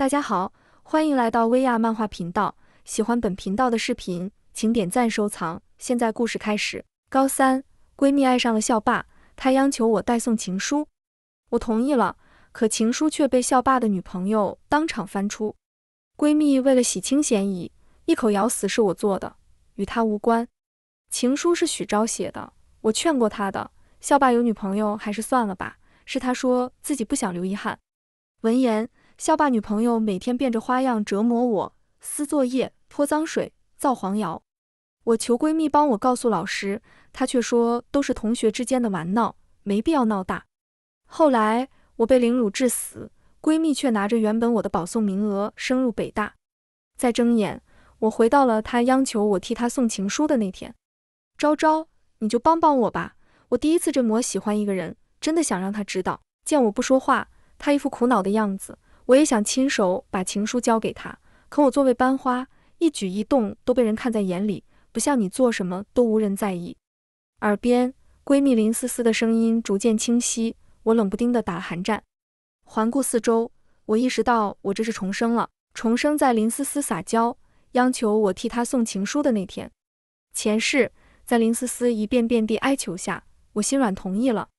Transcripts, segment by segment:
大家好，欢迎来到薇娅漫画频道。喜欢本频道的视频，请点赞收藏。现在故事开始。高三闺蜜爱上了校霸，她央求我代送情书，我同意了。可情书却被校霸的女朋友当场翻出。闺蜜为了洗清嫌疑，一口咬死是我做的，与她无关。情书是许昭写的，我劝过她的。校霸有女朋友，还是算了吧。是他说自己不想留遗憾。闻言。校霸女朋友每天变着花样折磨我，撕作业、泼脏水、造黄谣。我求闺蜜帮我告诉老师，她却说都是同学之间的玩闹，没必要闹大。后来我被凌辱致死，闺蜜却拿着原本我的保送名额升入北大。再睁眼，我回到了她央求我替她送情书的那天。昭昭，你就帮帮我吧，我第一次这么喜欢一个人，真的想让他知道。见我不说话，她一副苦恼的样子。我也想亲手把情书交给他，可我作为班花，一举一动都被人看在眼里，不像你做什么都无人在意。耳边，闺蜜林思思的声音逐渐清晰，我冷不丁的打了寒战，环顾四周，我意识到我这是重生了，重生在林思思撒娇央求我替她送情书的那天。前世，在林思思一遍遍地哀求下，我心软同意了，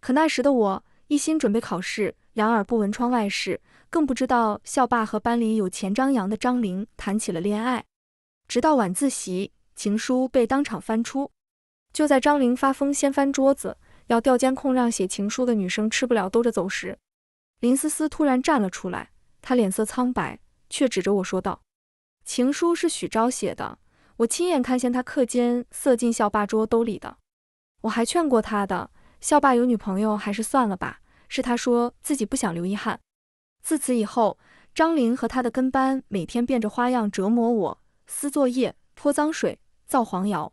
可那时的我一心准备考试，两耳不闻窗外事。更不知道校霸和班里有钱张扬的张玲谈起了恋爱，直到晚自习，情书被当场翻出。就在张玲发疯掀翻桌子，要调监控让写情书的女生吃不了兜着走时，林思思突然站了出来。她脸色苍白，却指着我说道：“情书是许昭写的，我亲眼看见他课间塞进校霸桌兜里的。我还劝过他，的校霸有女朋友还是算了吧。是他说自己不想留遗憾。”自此以后，张玲和他的跟班每天变着花样折磨我，撕作业、泼脏水、造黄谣，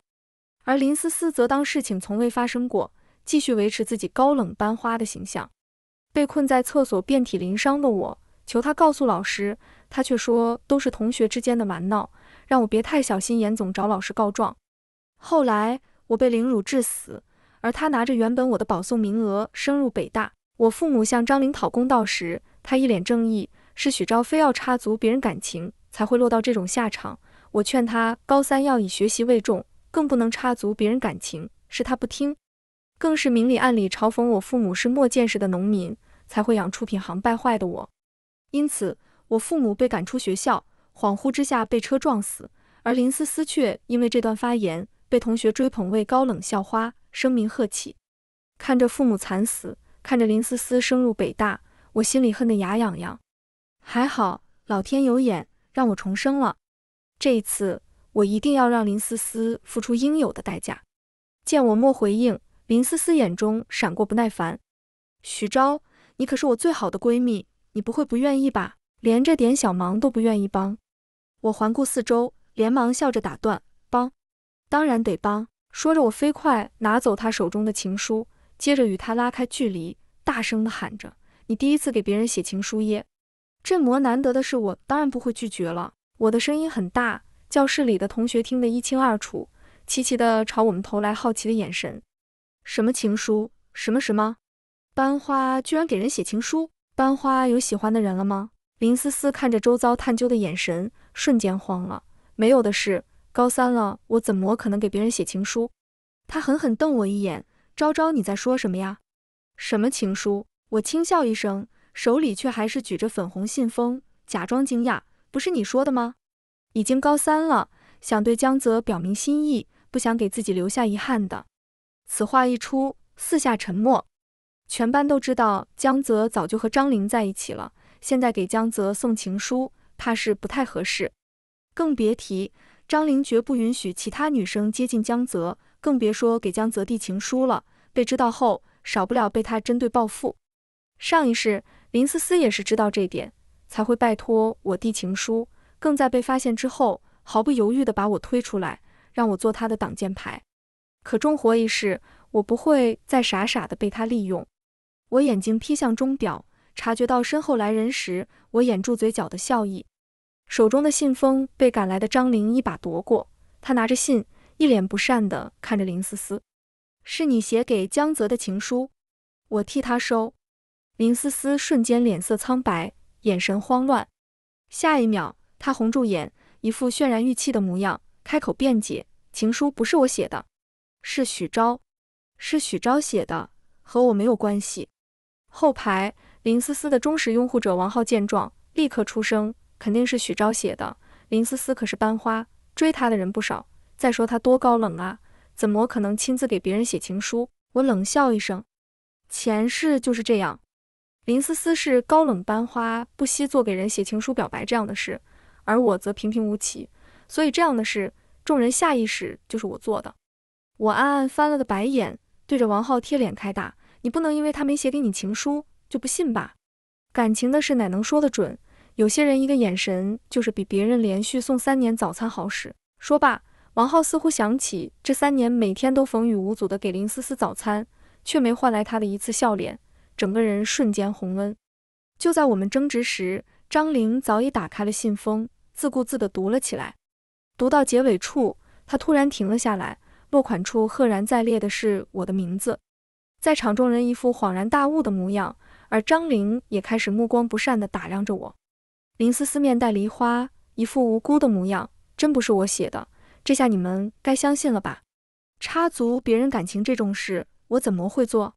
而林思思则当事情从未发生过，继续维持自己高冷班花的形象。被困在厕所、遍体鳞伤的我求他告诉老师，他却说都是同学之间的玩闹，让我别太小心眼，总找老师告状。后来我被凌辱致死，而他拿着原本我的保送名额升入北大。我父母向张玲讨公道时。他一脸正义，是许昭非要插足别人感情，才会落到这种下场。我劝他高三要以学习为重，更不能插足别人感情，是他不听，更是明里暗里嘲讽我父母是没见识的农民，才会养出品行败坏的我。因此，我父母被赶出学校，恍惚之下被车撞死，而林思思却因为这段发言被同学追捧为高冷校花，声名鹤起。看着父母惨死，看着林思思升入北大。我心里恨得牙痒痒，还好老天有眼，让我重生了。这一次，我一定要让林思思付出应有的代价。见我没回应，林思思眼中闪过不耐烦。徐昭，你可是我最好的闺蜜，你不会不愿意吧？连这点小忙都不愿意帮？我环顾四周，连忙笑着打断：“帮，当然得帮。”说着，我飞快拿走她手中的情书，接着与她拉开距离，大声地喊着。你第一次给别人写情书耶？这模难得的事，我当然不会拒绝了。我的声音很大，教室里的同学听得一清二楚，齐齐的朝我们投来好奇的眼神。什么情书？什么什么？班花居然给人写情书？班花有喜欢的人了吗？林思思看着周遭探究的眼神，瞬间慌了。没有的事，高三了，我怎么可能给别人写情书？她狠狠瞪我一眼。昭昭，你在说什么呀？什么情书？我轻笑一声，手里却还是举着粉红信封，假装惊讶：“不是你说的吗？已经高三了，想对江泽表明心意，不想给自己留下遗憾的。”此话一出，四下沉默。全班都知道江泽早就和张玲在一起了，现在给江泽送情书，怕是不太合适。更别提张玲绝不允许其他女生接近江泽，更别说给江泽递情书了。被知道后，少不了被他针对报复。上一世，林思思也是知道这点，才会拜托我递情书，更在被发现之后，毫不犹豫的把我推出来，让我做他的挡箭牌。可中活一世，我不会再傻傻的被他利用。我眼睛瞥向钟表，察觉到身后来人时，我掩住嘴角的笑意，手中的信封被赶来的张玲一把夺过，她拿着信，一脸不善的看着林思思，是你写给江泽的情书，我替他收。林思思瞬间脸色苍白，眼神慌乱。下一秒，她红住眼，一副渲然欲泣的模样，开口辩解：“情书不是我写的，是许昭，是许昭写的，和我没有关系。”后排，林思思的忠实拥护者王浩见状，立刻出声：“肯定是许昭写的，林思思可是班花，追她的人不少。再说她多高冷啊，怎么可能亲自给别人写情书？”我冷笑一声：“前世就是这样。”林思思是高冷班花，不惜做给人写情书表白这样的事，而我则平平无奇，所以这样的事，众人下意识就是我做的。我暗暗翻了个白眼，对着王浩贴脸开大：“你不能因为他没写给你情书就不信吧？感情的事哪能说得准？有些人一个眼神就是比别人连续送三年早餐好使。”说罢，王浩似乎想起这三年每天都风雨无阻的给林思思早餐，却没换来她的一次笑脸。整个人瞬间红温。就在我们争执时，张玲早已打开了信封，自顾自地读了起来。读到结尾处，她突然停了下来，落款处赫然在列的是我的名字。在场众人一副恍然大悟的模样，而张玲也开始目光不善地打量着我。林思思面带梨花，一副无辜的模样，真不是我写的。这下你们该相信了吧？插足别人感情这种事，我怎么会做？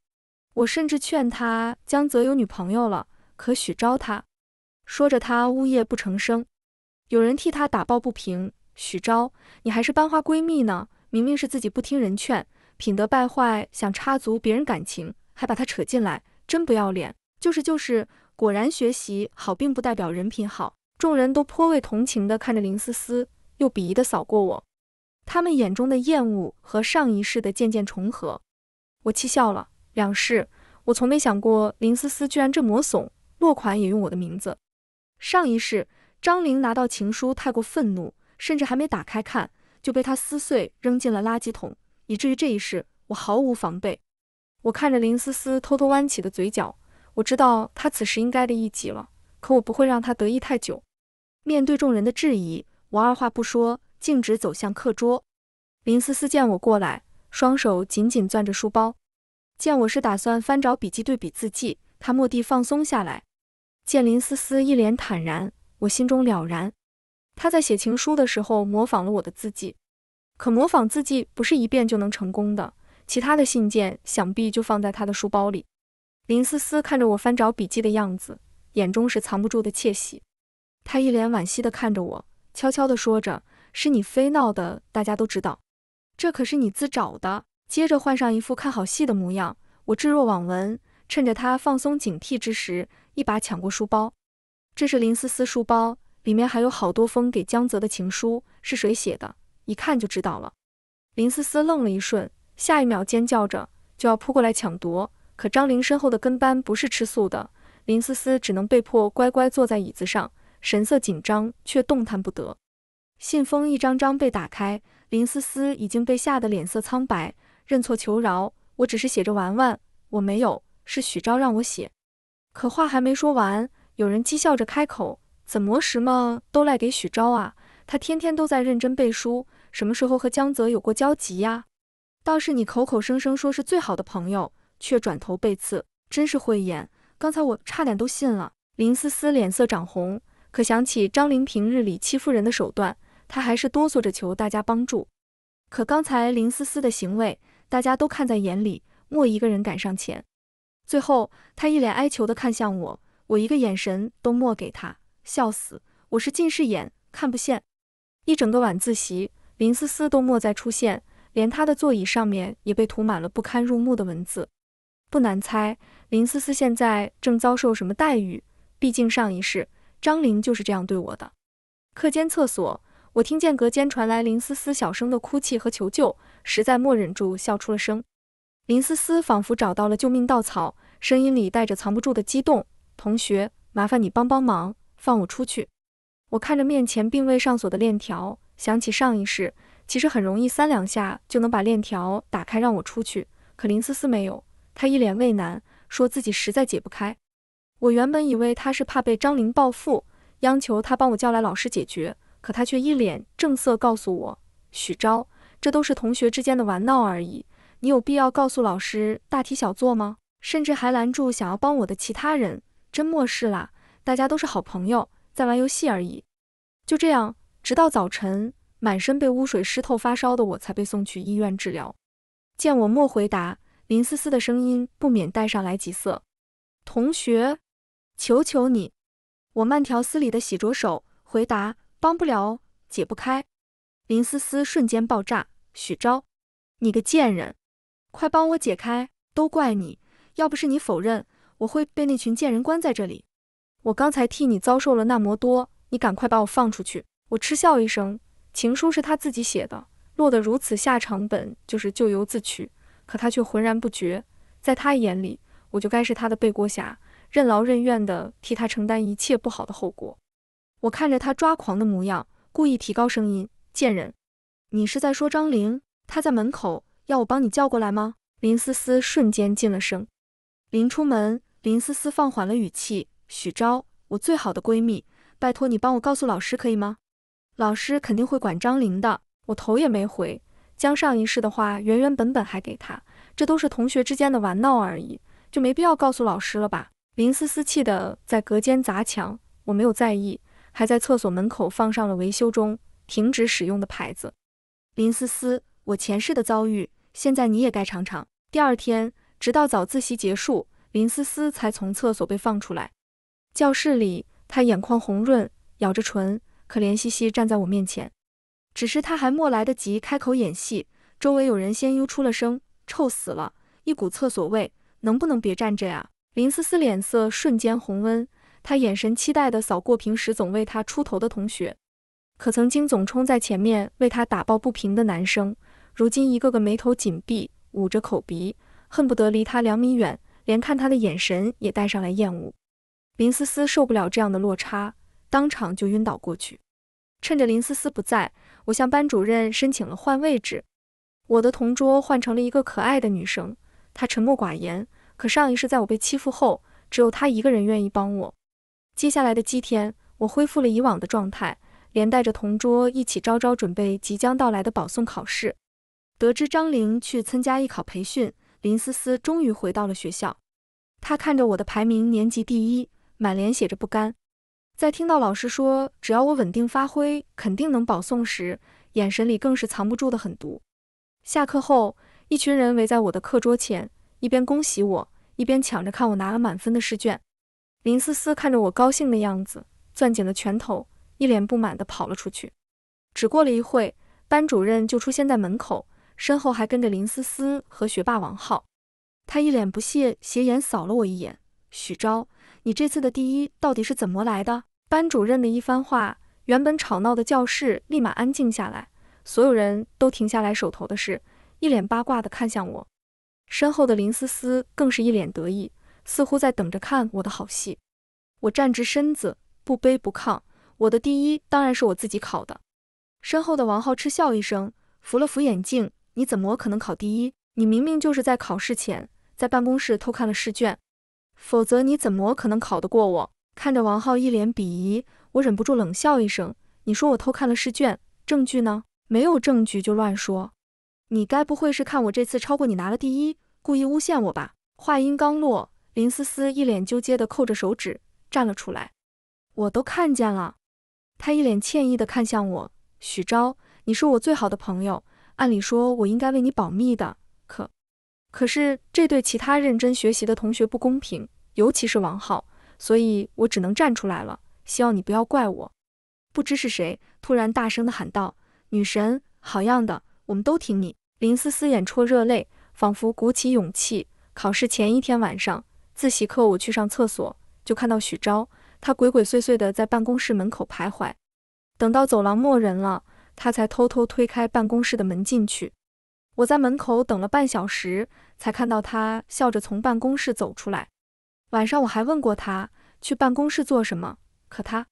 我甚至劝他，江泽有女朋友了，可许昭他，说着他呜咽不成声。有人替他打抱不平，许昭，你还是班花闺蜜呢，明明是自己不听人劝，品德败坏，想插足别人感情，还把他扯进来，真不要脸！就是就是，果然学习好并不代表人品好。众人都颇为同情的看着林思思，又鄙夷的扫过我，他们眼中的厌恶和上一世的渐渐重合，我气笑了。两世，我从没想过林思思居然这么怂，落款也用我的名字。上一世，张玲拿到情书太过愤怒，甚至还没打开看就被他撕碎扔进了垃圾桶，以至于这一世我毫无防备。我看着林思思偷偷弯起的嘴角，我知道她此时应该的一急了，可我不会让她得意太久。面对众人的质疑，我二话不说，径直走向课桌。林思思见我过来，双手紧紧攥着书包。见我是打算翻找笔记对比字迹，他蓦地放松下来。见林思思一脸坦然，我心中了然。他在写情书的时候模仿了我的字迹，可模仿字迹不是一遍就能成功的。其他的信件想必就放在他的书包里。林思思看着我翻找笔记的样子，眼中是藏不住的窃喜。他一脸惋惜地看着我，悄悄地说着：“是你非闹的，大家都知道，这可是你自找的。”接着换上一副看好戏的模样，我置若罔闻。趁着他放松警惕之时，一把抢过书包。这是林思思书包，里面还有好多封给江泽的情书，是谁写的？一看就知道了。林思思愣了一瞬，下一秒尖叫着就要扑过来抢夺，可张玲身后的跟班不是吃素的，林思思只能被迫乖乖坐在椅子上，神色紧张却动弹不得。信封一张张被打开，林思思已经被吓得脸色苍白。认错求饶，我只是写着玩玩，我没有，是许昭让我写。可话还没说完，有人讥笑着开口：“怎么什么都赖给许昭啊？他天天都在认真背书，什么时候和江泽有过交集呀？倒是你口口声声说是最好的朋友，却转头背刺，真是慧眼。刚才我差点都信了。”林思思脸色涨红，可想起张玲平日里欺负人的手段，她还是哆嗦着求大家帮助。可刚才林思思的行为。大家都看在眼里，莫一个人敢上前。最后，他一脸哀求地看向我，我一个眼神都莫给他，笑死，我是近视眼，看不见。一整个晚自习，林思思都莫再出现，连她的座椅上面也被涂满了不堪入目的文字。不难猜，林思思现在正遭受什么待遇？毕竟上一世，张林就是这样对我的。课间厕所。我听见隔间传来林思思小声的哭泣和求救，实在没忍住笑出了声。林思思仿佛找到了救命稻草，声音里带着藏不住的激动：“同学，麻烦你帮帮忙，放我出去！”我看着面前并未上锁的链条，想起上一世其实很容易三两下就能把链条打开让我出去，可林思思没有，她一脸畏难，说自己实在解不开。我原本以为她是怕被张玲报复，央求她帮我叫来老师解决。可他却一脸正色告诉我：“许昭，这都是同学之间的玩闹而已，你有必要告诉老师大题小做吗？”甚至还拦住想要帮我的其他人，真没事啦，大家都是好朋友，在玩游戏而已。就这样，直到早晨，满身被污水湿透、发烧的我才被送去医院治疗。见我没回答，林思思的声音不免带上来急色：“同学，求求你！”我慢条斯理地洗着手，回答。帮不了，解不开。林思思瞬间爆炸：“许昭，你个贱人，快帮我解开！都怪你，要不是你否认，我会被那群贱人关在这里。我刚才替你遭受了那么多，你赶快把我放出去！”我嗤笑一声：“情书是他自己写的，落得如此下场，本就是咎由自取。可他却浑然不觉，在他眼里，我就该是他的背锅侠，任劳任怨地替他承担一切不好的后果。”我看着他抓狂的模样，故意提高声音：“贱人，你是在说张玲？她在门口，要我帮你叫过来吗？”林思思瞬间进了声。临出门，林思思放缓了语气：“许昭，我最好的闺蜜，拜托你帮我告诉老师，可以吗？老师肯定会管张玲的。”我头也没回，将上一世的话原原本本还给她。这都是同学之间的玩闹而已，就没必要告诉老师了吧？林思思气得在隔间砸墙，我没有在意。还在厕所门口放上了“维修中，停止使用的”牌子。林思思，我前世的遭遇，现在你也该尝尝。第二天，直到早自习结束，林思思才从厕所被放出来。教室里，她眼眶红润，咬着唇，可怜兮兮站在我面前。只是她还没来得及开口演戏，周围有人先悠出了声：“臭死了，一股厕所味，能不能别站着呀？”林思思脸色瞬间红温。他眼神期待地扫过平时总为他出头的同学，可曾经总冲在前面为他打抱不平的男生，如今一个个眉头紧闭，捂着口鼻，恨不得离他两米远，连看他的眼神也带上来厌恶。林思思受不了这样的落差，当场就晕倒过去。趁着林思思不在，我向班主任申请了换位置，我的同桌换成了一个可爱的女生。她沉默寡言，可上一世在我被欺负后，只有她一个人愿意帮我。接下来的七天，我恢复了以往的状态，连带着同桌一起招招准备即将到来的保送考试。得知张玲去参加艺考培训，林思思终于回到了学校。她看着我的排名年级第一，满脸写着不甘。在听到老师说只要我稳定发挥，肯定能保送时，眼神里更是藏不住的狠毒。下课后，一群人围在我的课桌前，一边恭喜我，一边抢着看我拿了满分的试卷。林思思看着我高兴的样子，攥紧了拳头，一脸不满地跑了出去。只过了一会，班主任就出现在门口，身后还跟着林思思和学霸王浩。他一脸不屑，斜眼扫了我一眼：“许昭，你这次的第一到底是怎么来的？”班主任的一番话，原本吵闹的教室立马安静下来，所有人都停下来手头的事，一脸八卦地看向我。身后的林思思更是一脸得意。似乎在等着看我的好戏。我站直身子，不卑不亢。我的第一当然是我自己考的。身后的王浩嗤笑一声，扶了扶眼镜：“你怎么可能考第一？你明明就是在考试前在办公室偷看了试卷，否则你怎么可能考得过我？”看着王浩一脸鄙夷，我忍不住冷笑一声：“你说我偷看了试卷，证据呢？没有证据就乱说。你该不会是看我这次超过你拿了第一，故意诬陷我吧？”话音刚落。林思思一脸纠结地扣着手指站了出来，我都看见了。她一脸歉意地看向我：“许昭，你是我最好的朋友，按理说我应该为你保密的，可，可是这对其他认真学习的同学不公平，尤其是王浩，所以我只能站出来了。希望你不要怪我。”不知是谁突然大声地喊道：“女神，好样的，我们都听你！”林思思眼戳热泪，仿佛鼓起勇气。考试前一天晚上。自习课我去上厕所，就看到许昭，他鬼鬼祟祟的在办公室门口徘徊。等到走廊没人了，他才偷偷推开办公室的门进去。我在门口等了半小时，才看到他笑着从办公室走出来。晚上我还问过他去办公室做什么，可他，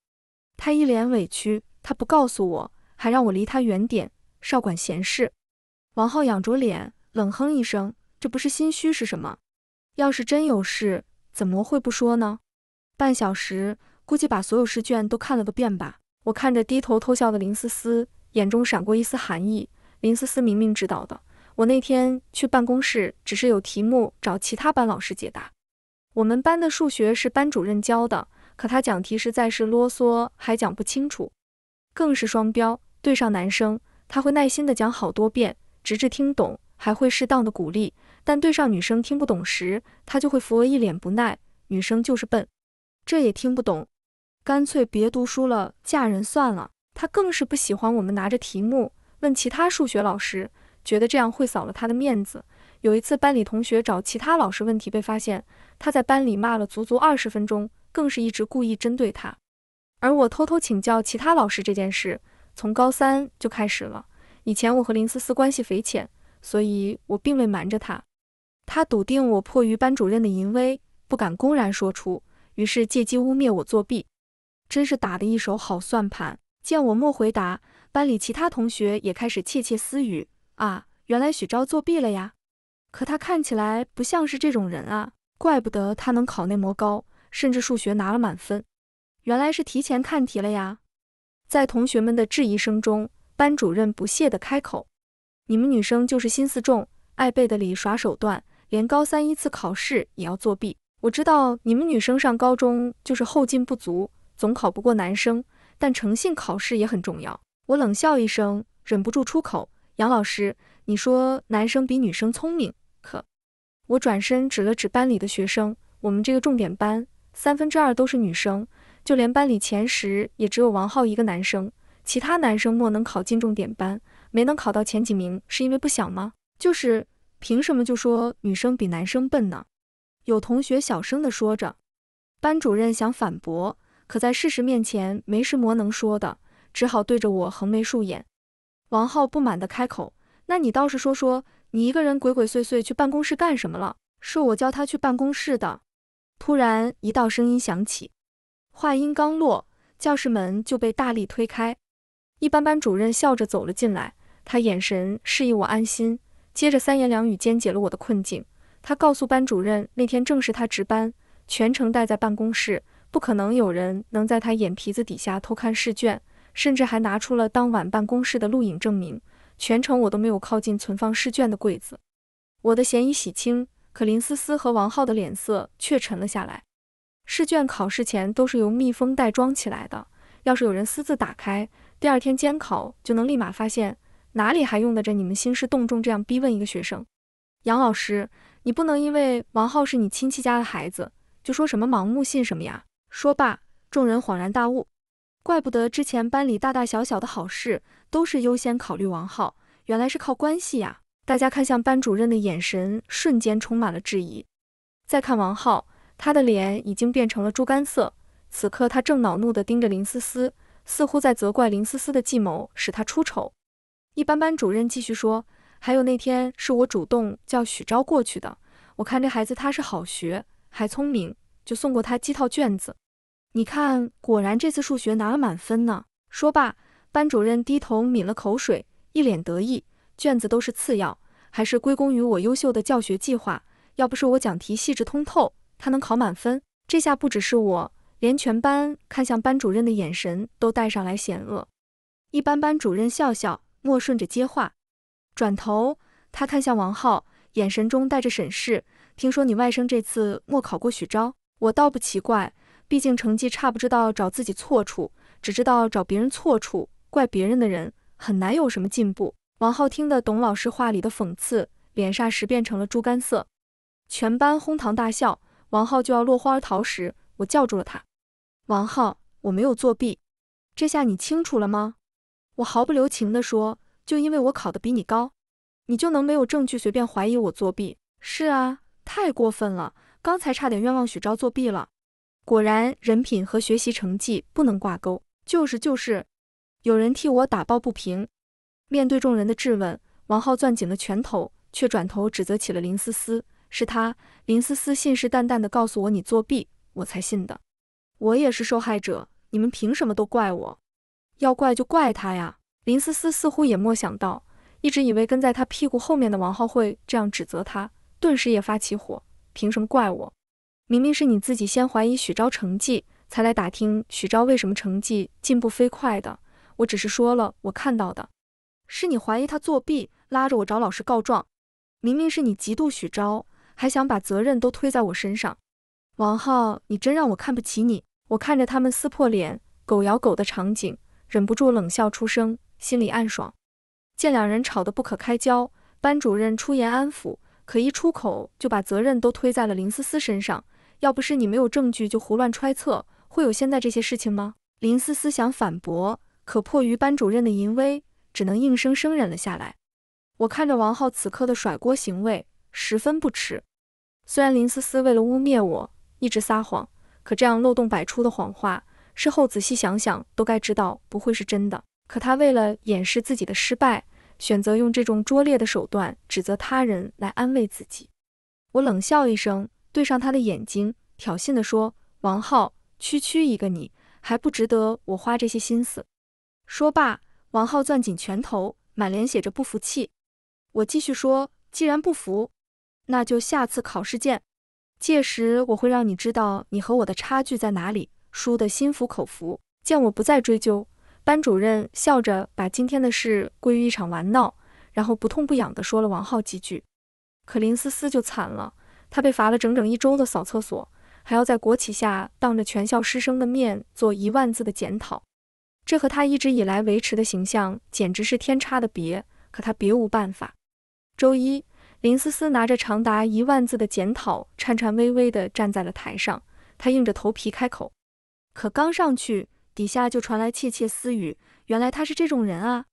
他一脸委屈，他不告诉我，还让我离他远点，少管闲事。王浩仰着脸冷哼一声：“这不是心虚是什么？”要是真有事，怎么会不说呢？半小时，估计把所有试卷都看了个遍吧。我看着低头偷笑的林思思，眼中闪过一丝寒意。林思思明明知道的。我那天去办公室，只是有题目找其他班老师解答。我们班的数学是班主任教的，可他讲题实在是啰嗦，还讲不清楚，更是双标。对上男生，他会耐心的讲好多遍，直至听懂，还会适当的鼓励。但对上女生听不懂时，他就会扶额一脸不耐，女生就是笨，这也听不懂，干脆别读书了，嫁人算了。他更是不喜欢我们拿着题目问其他数学老师，觉得这样会扫了他的面子。有一次班里同学找其他老师问题被发现，他在班里骂了足足二十分钟，更是一直故意针对他。而我偷偷请教其他老师这件事，从高三就开始了。以前我和林思思关系匪浅，所以我并未瞒着他。他笃定我迫于班主任的淫威不敢公然说出，于是借机污蔑我作弊，真是打得一手好算盘。见我没回答，班里其他同学也开始窃窃私语啊，原来许昭作弊了呀？可他看起来不像是这种人啊，怪不得他能考那么高，甚至数学拿了满分，原来是提前看题了呀。在同学们的质疑声中，班主任不屑的开口：“你们女生就是心思重，爱背的里耍手段。”连高三一次考试也要作弊？我知道你们女生上高中就是后劲不足，总考不过男生。但诚信考试也很重要。我冷笑一声，忍不住出口：“杨老师，你说男生比女生聪明，可……”我转身指了指班里的学生：“我们这个重点班三分之二都是女生，就连班里前十也只有王浩一个男生。其他男生莫能考进重点班，没能考到前几名是因为不想吗？就是。”凭什么就说女生比男生笨呢？有同学小声的说着，班主任想反驳，可在事实面前，没什么能说的，只好对着我横眉竖眼。王浩不满地开口：“那你倒是说说，你一个人鬼鬼祟祟去办公室干什么了？是我叫他去办公室的。”突然一道声音响起，话音刚落，教室门就被大力推开，一班班主任笑着走了进来，他眼神示意我安心。接着三言两语间解了我的困境。他告诉班主任，那天正是他值班，全程待在办公室，不可能有人能在他眼皮子底下偷看试卷。甚至还拿出了当晚办公室的录影证明，全程我都没有靠近存放试卷的柜子。我的嫌疑洗清，可林思思和王浩的脸色却沉了下来。试卷考试前都是由密封袋装起来的，要是有人私自打开，第二天监考就能立马发现。哪里还用得着你们兴师动众这样逼问一个学生？杨老师，你不能因为王浩是你亲戚家的孩子，就说什么盲目信什么呀！说罢，众人恍然大悟，怪不得之前班里大大小小的好事都是优先考虑王浩，原来是靠关系呀！大家看向班主任的眼神瞬间充满了质疑。再看王浩，他的脸已经变成了猪肝色，此刻他正恼怒地盯着林思思，似乎在责怪林思思的计谋使他出丑。一班班主任继续说：“还有那天是我主动叫许昭过去的，我看这孩子他是好学还聪明，就送过他几套卷子。你看，果然这次数学拿了满分呢。”说罢，班主任低头抿了口水，一脸得意。卷子都是次要，还是归功于我优秀的教学计划。要不是我讲题细致通透，他能考满分？这下不只是我，连全班看向班主任的眼神都带上来险恶。一班班主任笑笑。莫顺着接话，转头，他看向王浩，眼神中带着审视。听说你外甥这次莫考过许昭，我倒不奇怪，毕竟成绩差不知道找自己错处，只知道找别人错处，怪别人的人很难有什么进步。王浩听得董老师话里的讽刺，脸霎时变成了猪肝色。全班哄堂大笑，王浩就要落荒而逃时，我叫住了他。王浩，我没有作弊，这下你清楚了吗？我毫不留情的说，就因为我考的比你高，你就能没有证据随便怀疑我作弊？是啊，太过分了！刚才差点冤枉许昭作弊了。果然，人品和学习成绩不能挂钩。就是就是，有人替我打抱不平。面对众人的质问，王浩攥紧了拳头，却转头指责起了林思思，是他。林思思信誓旦旦的告诉我你作弊，我才信的。我也是受害者，你们凭什么都怪我？要怪就怪他呀！林思思似乎也没想到，一直以为跟在他屁股后面的王浩会这样指责他，顿时也发起火：凭什么怪我？明明是你自己先怀疑许昭成绩，才来打听许昭为什么成绩进步飞快的。我只是说了我看到的，是你怀疑他作弊，拉着我找老师告状。明明是你嫉妒许昭，还想把责任都推在我身上。王浩，你真让我看不起你！我看着他们撕破脸、狗咬狗的场景。忍不住冷笑出声，心里暗爽。见两人吵得不可开交，班主任出言安抚，可一出口就把责任都推在了林思思身上。要不是你没有证据就胡乱揣测，会有现在这些事情吗？林思思想反驳，可迫于班主任的淫威，只能硬生生忍了下来。我看着王浩此刻的甩锅行为，十分不齿。虽然林思思为了污蔑我一直撒谎，可这样漏洞百出的谎话。事后仔细想想，都该知道不会是真的。可他为了掩饰自己的失败，选择用这种拙劣的手段指责他人来安慰自己。我冷笑一声，对上他的眼睛，挑衅地说：“王浩，区区一个你，还不值得我花这些心思。”说罢，王浩攥紧拳头，满脸写着不服气。我继续说：“既然不服，那就下次考试见。届时我会让你知道你和我的差距在哪里。”输得心服口服，见我不再追究，班主任笑着把今天的事归于一场玩闹，然后不痛不痒地说了王浩几句。可林思思就惨了，她被罚了整整一周的扫厕所，还要在国旗下当着全校师生的面做一万字的检讨，这和他一直以来维持的形象简直是天差的别。可他别无办法。周一，林思思拿着长达一万字的检讨，颤颤巍巍地站在了台上，他硬着头皮开口。可刚上去，底下就传来窃窃私语。原来她是这种人啊，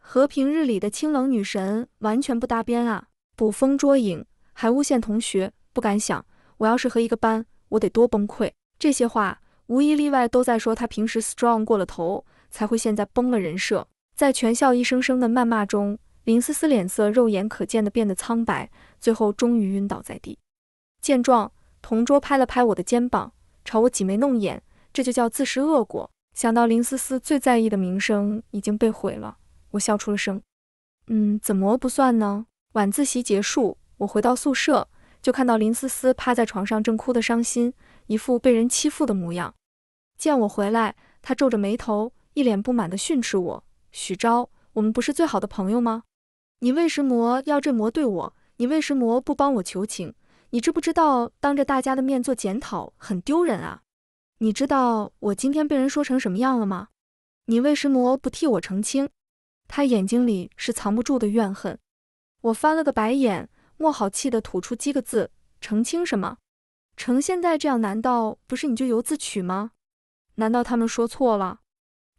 和平日里的清冷女神完全不搭边啊！捕风捉影，还诬陷同学，不敢想，我要是和一个班，我得多崩溃。这些话无一例外都在说她平时 strong 过了头，才会现在崩了人设。在全校一声声的谩骂中，林思思脸色肉眼可见的变得苍白，最后终于晕倒在地。见状，同桌拍了拍我的肩膀，朝我挤眉弄眼。这就叫自食恶果。想到林思思最在意的名声已经被毁了，我笑出了声。嗯，怎么不算呢？晚自习结束，我回到宿舍，就看到林思思趴在床上正哭得伤心，一副被人欺负的模样。见我回来，她皱着眉头，一脸不满的训斥我：“许昭，我们不是最好的朋友吗？你为什么要这么对我？你为什么不帮我求情？你知不知道当着大家的面做检讨很丢人啊？”你知道我今天被人说成什么样了吗？你为什么不替我澄清？他眼睛里是藏不住的怨恨。我翻了个白眼，莫好气的吐出几个字：“澄清什么？成现在这样，难道不是你咎由自取吗？难道他们说错了？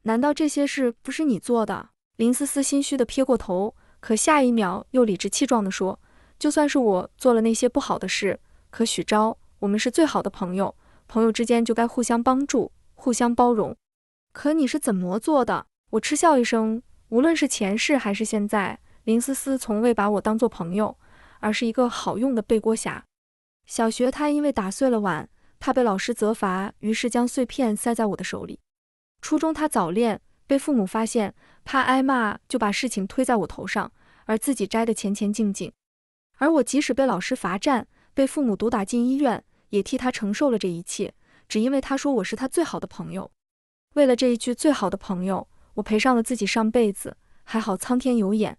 难道这些事不是你做的？”林思思心虚的撇过头，可下一秒又理直气壮的说：“就算是我做了那些不好的事，可许昭，我们是最好的朋友。”朋友之间就该互相帮助，互相包容。可你是怎么做的？我嗤笑一声。无论是前世还是现在，林思思从未把我当做朋友，而是一个好用的背锅侠。小学，她因为打碎了碗，怕被老师责罚，于是将碎片塞在我的手里。初中，她早恋被父母发现，怕挨骂，就把事情推在我头上，而自己摘得前前净净。而我，即使被老师罚站，被父母毒打进医院。也替他承受了这一切，只因为他说我是他最好的朋友。为了这一句最好的朋友，我赔上了自己上辈子。还好苍天有眼。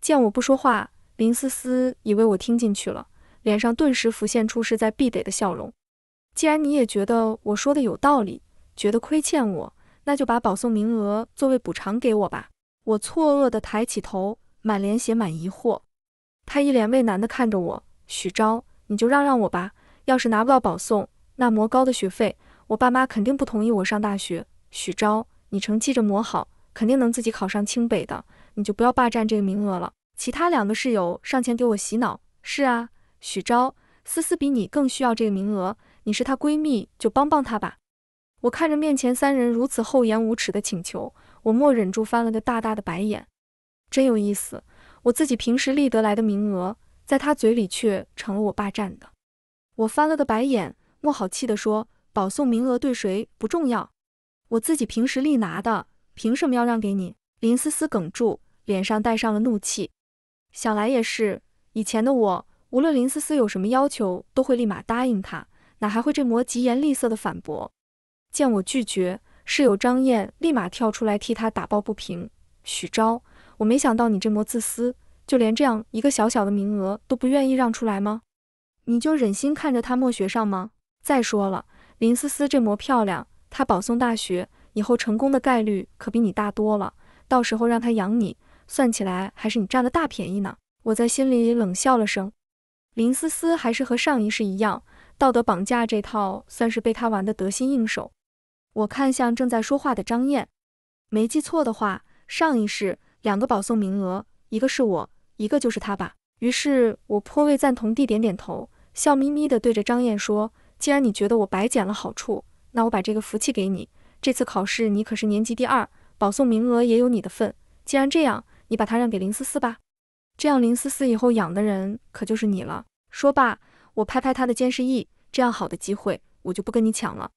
见我不说话，林思思以为我听进去了，脸上顿时浮现出是在必得的笑容。既然你也觉得我说的有道理，觉得亏欠我，那就把保送名额作为补偿给我吧。我错愕地抬起头，满脸写满疑惑。他一脸为难地看着我：“许昭，你就让让我吧。”要是拿不到保送，那魔高的学费，我爸妈肯定不同意我上大学。许昭，你成绩着么好，肯定能自己考上清北的，你就不要霸占这个名额了。其他两个室友上前给我洗脑：“是啊，许昭，思思比你更需要这个名额，你是她闺蜜，就帮帮她吧。”我看着面前三人如此厚颜无耻的请求，我默忍住翻了个大大的白眼，真有意思。我自己平时立得来的名额，在他嘴里却成了我霸占的。我翻了个白眼，没好气地说：“保送名额对谁不重要？我自己凭实力拿的，凭什么要让给你？”林思思哽住，脸上带上了怒气。想来也是，以前的我，无论林思思有什么要求，都会立马答应她，哪还会这模疾言厉色的反驳？见我拒绝，室友张燕立马跳出来替她打抱不平：“许昭，我没想到你这模自私，就连这样一个小小的名额都不愿意让出来吗？”你就忍心看着他没学上吗？再说了，林思思这模漂亮，她保送大学以后成功的概率可比你大多了。到时候让她养你，算起来还是你占了大便宜呢。我在心里冷笑了声。林思思还是和上一世一样，道德绑架这套算是被她玩得得心应手。我看向正在说话的张燕，没记错的话，上一世两个保送名额，一个是我，一个就是她吧。于是，我颇为赞同地点点头。笑眯眯地对着张燕说：“既然你觉得我白捡了好处，那我把这个福气给你。这次考试你可是年级第二，保送名额也有你的份。既然这样，你把他让给林思思吧，这样林思思以后养的人可就是你了。”说罢，我拍拍他的肩示意：“这样好的机会，我就不跟你抢了。”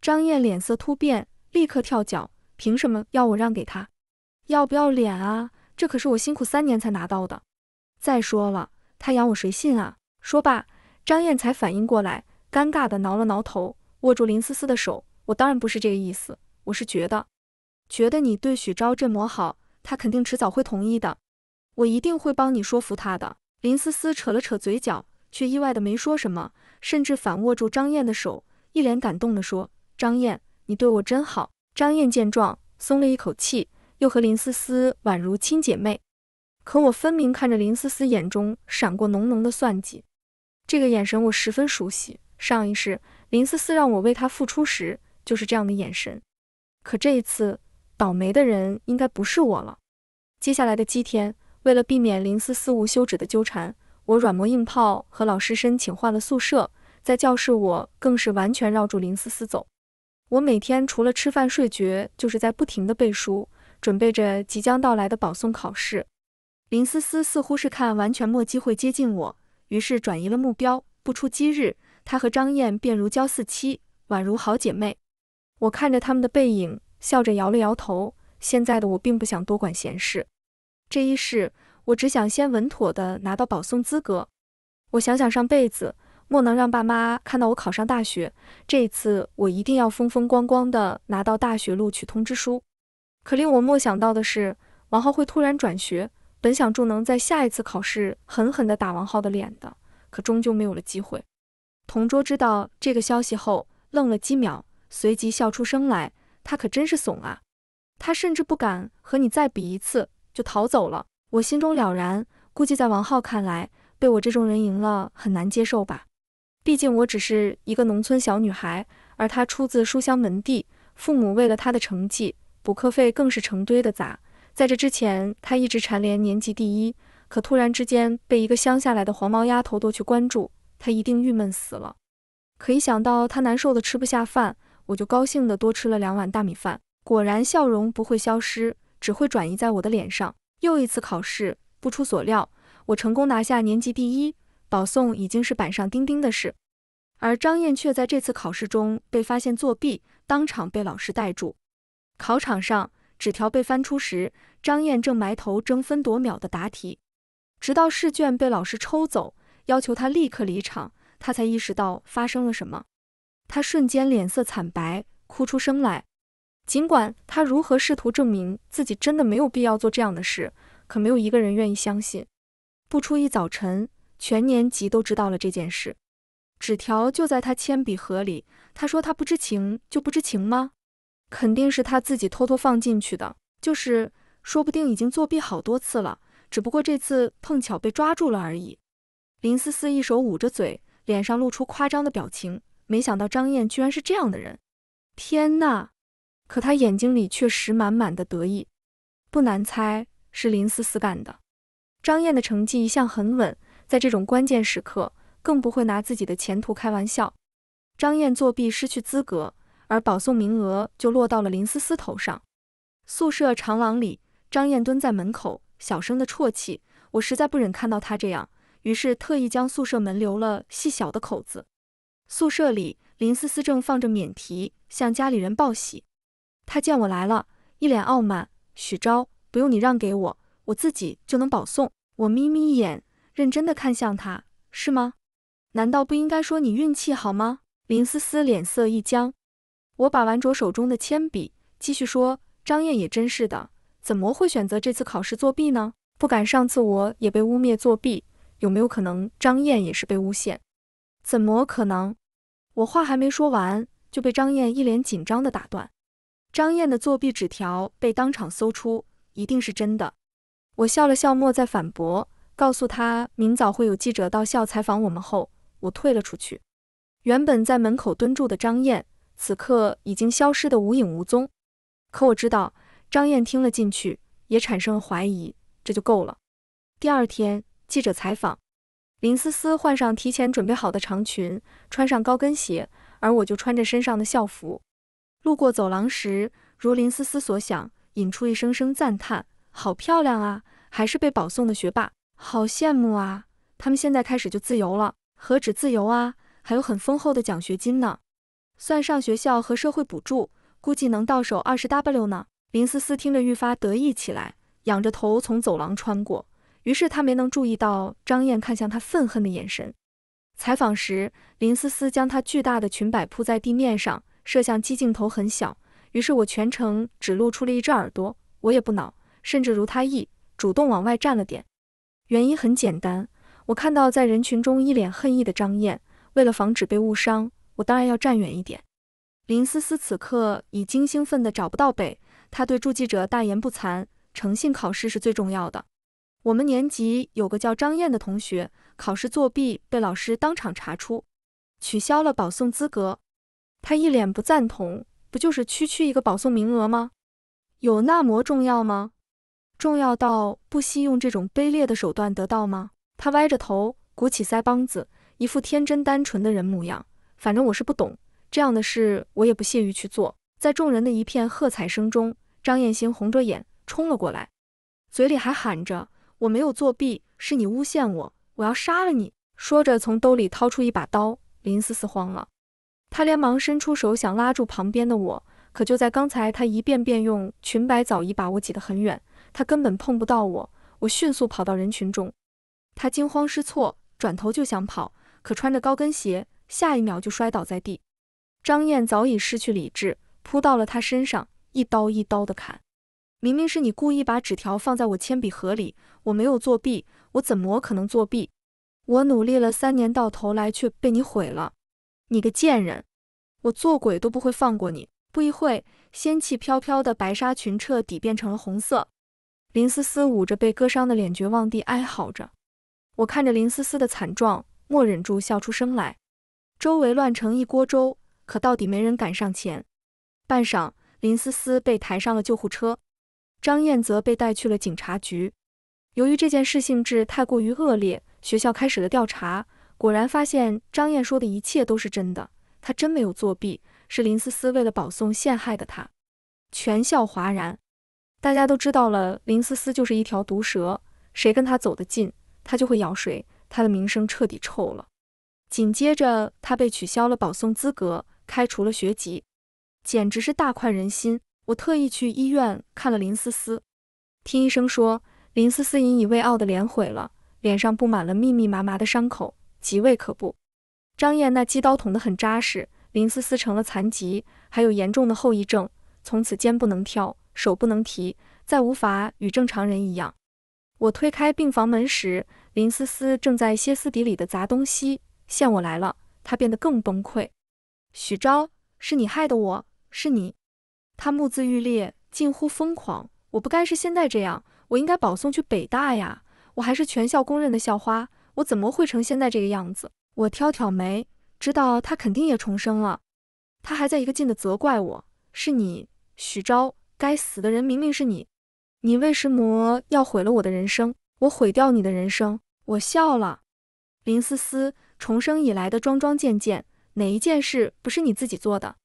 张燕脸色突变，立刻跳脚：“凭什么要我让给他？要不要脸啊？这可是我辛苦三年才拿到的。再说了，他养我谁信啊？”说罢。张燕才反应过来，尴尬地挠了挠头，握住林思思的手：“我当然不是这个意思，我是觉得，觉得你对许昭这么好，他肯定迟早会同意的，我一定会帮你说服他的。”林思思扯了扯嘴角，却意外的没说什么，甚至反握住张燕的手，一脸感动地说：“张燕，你对我真好。”张燕见状，松了一口气，又和林思思宛如亲姐妹。可我分明看着林思思眼中闪过浓浓的算计。这个眼神我十分熟悉，上一世林思思让我为她付出时就是这样的眼神。可这一次倒霉的人应该不是我了。接下来的几天，为了避免林思思无休止的纠缠，我软磨硬泡和老师申请换了宿舍。在教室，我更是完全绕住林思思走。我每天除了吃饭睡觉，就是在不停的背书，准备着即将到来的保送考试。林思思似乎是看完全没机会接近我。于是转移了目标，不出几日，他和张燕便如胶似漆，宛如好姐妹。我看着他们的背影，笑着摇了摇头。现在的我并不想多管闲事，这一世我只想先稳妥的拿到保送资格。我想想上辈子，莫能让爸妈看到我考上大学，这一次我一定要风风光光的拿到大学录取通知书。可令我莫想到的是，王浩会突然转学。本想祝能在下一次考试狠狠地打王浩的脸的，可终究没有了机会。同桌知道这个消息后，愣了几秒，随即笑出声来。他可真是怂啊！他甚至不敢和你再比一次，就逃走了。我心中了然，估计在王浩看来，被我这种人赢了很难接受吧？毕竟我只是一个农村小女孩，而他出自书香门第，父母为了他的成绩，补课费更是成堆的砸。在这之前，他一直蝉联年级第一，可突然之间被一个乡下来的黄毛丫头夺去关注，他一定郁闷死了。可一想到他难受的吃不下饭，我就高兴的多吃了两碗大米饭。果然，笑容不会消失，只会转移在我的脸上。又一次考试，不出所料，我成功拿下年级第一，保送已经是板上钉钉的事。而张燕却在这次考试中被发现作弊，当场被老师逮住。考场上。纸条被翻出时，张燕正埋头争分夺秒地答题，直到试卷被老师抽走，要求她立刻离场，她才意识到发生了什么。她瞬间脸色惨白，哭出声来。尽管她如何试图证明自己真的没有必要做这样的事，可没有一个人愿意相信。不出一早晨，全年级都知道了这件事。纸条就在她铅笔盒里。她说她不知情就不知情吗？肯定是他自己偷偷放进去的，就是说不定已经作弊好多次了，只不过这次碰巧被抓住了而已。林思思一手捂着嘴，脸上露出夸张的表情。没想到张燕居然是这样的人，天呐！可她眼睛里确实满满的得意，不难猜是林思思干的。张燕的成绩一向很稳，在这种关键时刻更不会拿自己的前途开玩笑。张燕作弊，失去资格。而保送名额就落到了林思思头上。宿舍长廊里，张燕蹲在门口，小声的啜泣。我实在不忍看到她这样，于是特意将宿舍门留了细小的口子。宿舍里，林思思正放着免提，向家里人报喜。她见我来了，一脸傲慢：“许昭，不用你让给我，我自己就能保送。”我眯眯眼，认真的看向她：“是吗？难道不应该说你运气好吗？”林思思脸色一僵。我把玩着手中的铅笔，继续说：“张燕也真是的，怎么会选择这次考试作弊呢？不敢，上次我也被污蔑作弊，有没有可能张燕也是被诬陷？怎么可能？”我话还没说完，就被张燕一脸紧张的打断。张燕的作弊纸条被当场搜出，一定是真的。我笑了笑，没再反驳，告诉她明早会有记者到校采访我们后，我退了出去。原本在门口蹲住的张燕。此刻已经消失的无影无踪，可我知道张燕听了进去，也产生了怀疑，这就够了。第二天记者采访，林思思换上提前准备好的长裙，穿上高跟鞋，而我就穿着身上的校服。路过走廊时，如林思思所想，引出一声声赞叹：“好漂亮啊！还是被保送的学霸，好羡慕啊！他们现在开始就自由了，何止自由啊，还有很丰厚的奖学金呢。”算上学校和社会补助，估计能到手二十 W 呢。林思思听着愈发得意起来，仰着头从走廊穿过。于是她没能注意到张燕看向她愤恨的眼神。采访时，林思思将她巨大的裙摆铺在地面上，摄像机镜头很小，于是我全程只露出了一只耳朵。我也不恼，甚至如她意，主动往外站了点。原因很简单，我看到在人群中一脸恨意的张燕，为了防止被误伤。我当然要站远一点。林思思此刻已经兴奋的找不到北，他对祝记者大言不惭：诚信考试是最重要的。我们年级有个叫张燕的同学，考试作弊被老师当场查出，取消了保送资格。他一脸不赞同：不就是区区一个保送名额吗？有那么重要吗？重要到不惜用这种卑劣的手段得到吗？他歪着头，鼓起腮帮子，一副天真单纯的人模样。反正我是不懂这样的事，我也不屑于去做。在众人的一片喝彩声中，张艳星红着眼冲了过来，嘴里还喊着：“我没有作弊，是你诬陷我，我要杀了你！”说着，从兜里掏出一把刀。林思思慌了，她连忙伸出手想拉住旁边的我，可就在刚才，她一遍遍用裙摆，早已把我挤得很远，她根本碰不到我。我迅速跑到人群中，她惊慌失措，转头就想跑，可穿着高跟鞋。下一秒就摔倒在地，张燕早已失去理智，扑到了他身上，一刀一刀的砍。明明是你故意把纸条放在我铅笔盒里，我没有作弊，我怎么可能作弊？我努力了三年，到头来却被你毁了，你个贱人！我做鬼都不会放过你！不一会，仙气飘飘的白纱裙彻底变成了红色，林思思捂着被割伤的脸，绝望地哀嚎着。我看着林思思的惨状，默忍住笑出声来。周围乱成一锅粥，可到底没人敢上前。半晌，林思思被抬上了救护车，张燕则被带去了警察局。由于这件事性质太过于恶劣，学校开始了调查。果然发现张燕说的一切都是真的，她真没有作弊，是林思思为了保送陷害的她。全校哗然，大家都知道了，林思思就是一条毒蛇，谁跟她走得近，她就会咬谁。她的名声彻底臭了。紧接着，他被取消了保送资格，开除了学籍，简直是大快人心。我特意去医院看了林思思，听医生说，林思思引以为傲的脸毁了，脸上布满了密密麻麻的伤口，极为可怖。张燕那鸡刀捅得很扎实，林思思成了残疾，还有严重的后遗症，从此肩不能挑，手不能提，再无法与正常人一样。我推开病房门时，林思思正在歇斯底里的砸东西。现我来了，他变得更崩溃。许昭，是你害的我，是你。他目眦欲裂，近乎疯狂。我不该是现在这样，我应该保送去北大呀，我还是全校公认的校花，我怎么会成现在这个样子？我挑挑眉，知道他肯定也重生了。他还在一个劲的责怪我，是你，许昭，该死的人明明是你，你为什么要毁了我的人生，我毁掉你的人生。我笑了，林思思。重生以来的桩桩件件，哪一件事不是你自己做的？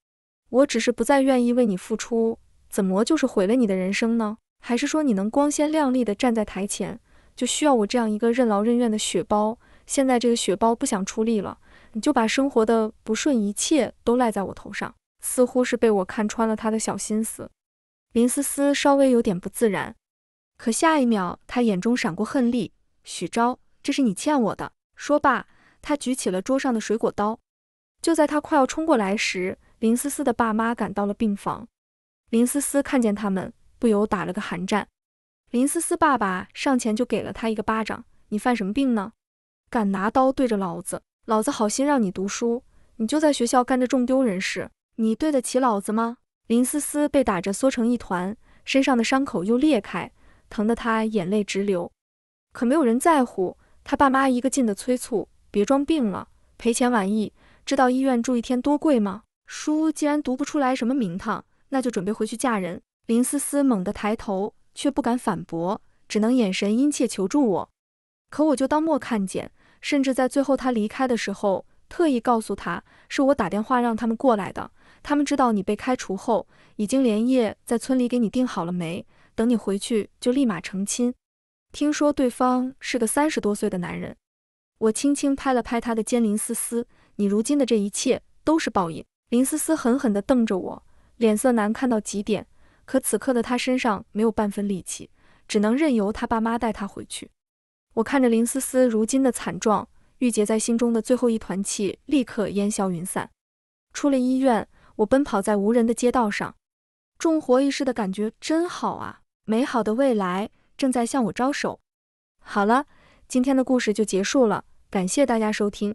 我只是不再愿意为你付出，怎么就是毁了你的人生呢？还是说你能光鲜亮丽的站在台前，就需要我这样一个任劳任怨的血包？现在这个血包不想出力了，你就把生活的不顺一切都赖在我头上？似乎是被我看穿了他的小心思，林思思稍微有点不自然，可下一秒他眼中闪过恨意。许昭，这是你欠我的。说罢。他举起了桌上的水果刀，就在他快要冲过来时，林思思的爸妈赶到了病房。林思思看见他们，不由打了个寒战。林思思爸爸上前就给了他一个巴掌：“你犯什么病呢？敢拿刀对着老子！老子好心让你读书，你就在学校干着重丢人事，你对得起老子吗？”林思思被打着缩成一团，身上的伤口又裂开，疼得他眼泪直流。可没有人在乎，他爸妈一个劲的催促。别装病了，赔钱玩意，知道医院住一天多贵吗？叔，既然读不出来什么名堂，那就准备回去嫁人。林思思猛地抬头，却不敢反驳，只能眼神殷切求助我。可我就当没看见，甚至在最后他离开的时候，特意告诉他，是我打电话让他们过来的。他们知道你被开除后，已经连夜在村里给你订好了媒，等你回去就立马成亲。听说对方是个三十多岁的男人。我轻轻拍了拍他的肩，林思思，你如今的这一切都是报应。林思思狠狠地瞪着我，脸色难看到极点。可此刻的他身上没有半分力气，只能任由他爸妈带他回去。我看着林思思如今的惨状，郁结在心中的最后一团气立刻烟消云散。出了医院，我奔跑在无人的街道上，重活一世的感觉真好啊！美好的未来正在向我招手。好了。今天的故事就结束了，感谢大家收听。